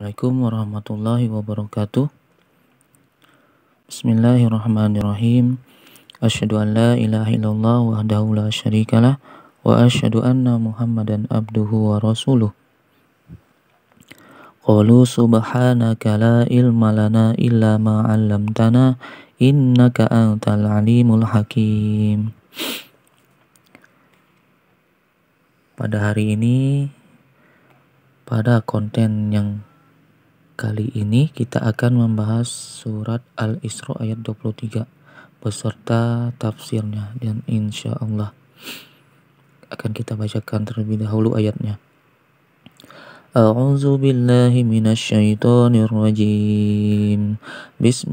Assalamualaikum warahmatullahi wabarakatuh. Bismillahirrahmanirrahim. Asyadu an la ilaha illallah wahdahu la syarikalah wa asyadu anna Muhammadan abduhu wa rasuluh. Qalu subhanaka la ilma lana illa ma 'allamtana innaka antal alimul hakim. Pada hari ini pada konten yang Kali ini kita akan membahas surat Al-Isra ayat 23 beserta tafsirnya dan insya Allah akan kita bacakan terlebih dahulu ayatnya. أعوذ بالله من الشيطان الرجيم بسم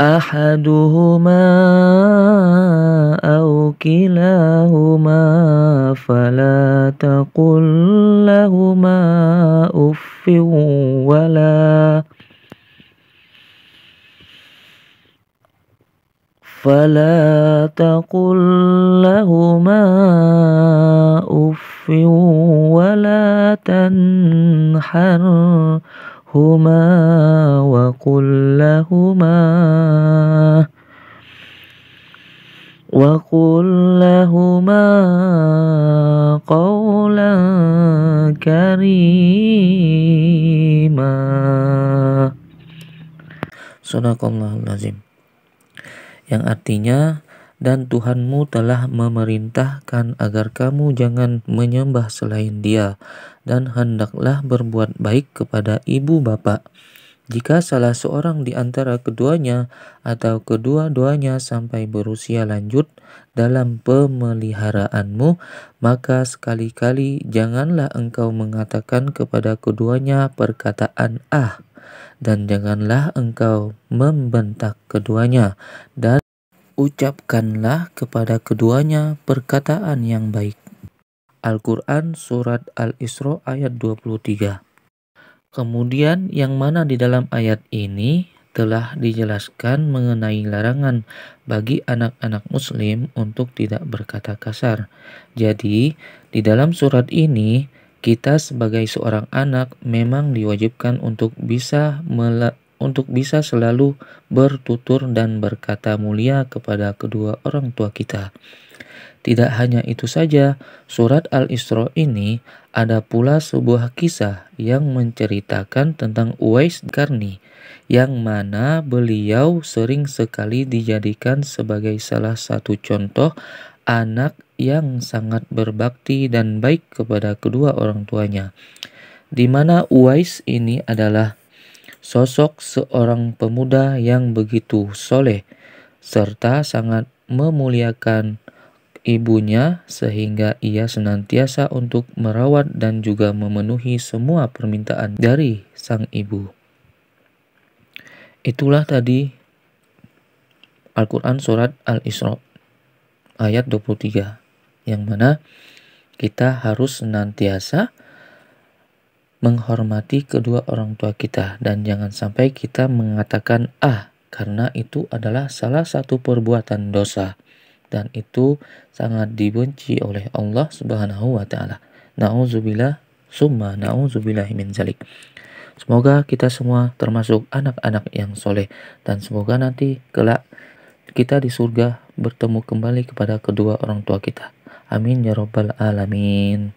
أحدهما أو كلاهما فلا تقل لهما أف ولا فلا تقل لهما أف ولا تنحر هما وقل لهما وقل لهما قولا كريما Sadaqallahul Azim yang artinya dan Tuhanmu telah memerintahkan agar kamu jangan menyembah selain Dia, dan hendaklah berbuat baik kepada ibu bapak. Jika salah seorang di antara keduanya atau kedua-duanya sampai berusia lanjut dalam pemeliharaanmu, maka sekali-kali janganlah engkau mengatakan kepada keduanya perkataan "ah", dan janganlah engkau membentak keduanya, dan ucapkanlah kepada keduanya perkataan yang baik. Al-Quran Surat Al-Isra ayat 23 Kemudian yang mana di dalam ayat ini telah dijelaskan mengenai larangan bagi anak-anak muslim untuk tidak berkata kasar. Jadi, di dalam surat ini kita sebagai seorang anak memang diwajibkan untuk bisa untuk bisa selalu bertutur dan berkata mulia kepada kedua orang tua kita. Tidak hanya itu saja, surat Al-Isra ini ada pula sebuah kisah yang menceritakan tentang Uwais Karni, yang mana beliau sering sekali dijadikan sebagai salah satu contoh anak yang sangat berbakti dan baik kepada kedua orang tuanya. Di mana Uwais ini adalah sosok seorang pemuda yang begitu soleh serta sangat memuliakan ibunya sehingga ia senantiasa untuk merawat dan juga memenuhi semua permintaan dari sang ibu. Itulah tadi Al-Quran Surat Al-Isra ayat 23 yang mana kita harus senantiasa menghormati kedua orang tua kita dan jangan sampai kita mengatakan ah karena itu adalah salah satu perbuatan dosa dan itu sangat dibenci oleh Allah Subhanahu wa taala. Nauzubillah summa nauzubillah min zalik. Semoga kita semua termasuk anak-anak yang soleh dan semoga nanti kelak kita di surga bertemu kembali kepada kedua orang tua kita. Amin ya robbal alamin.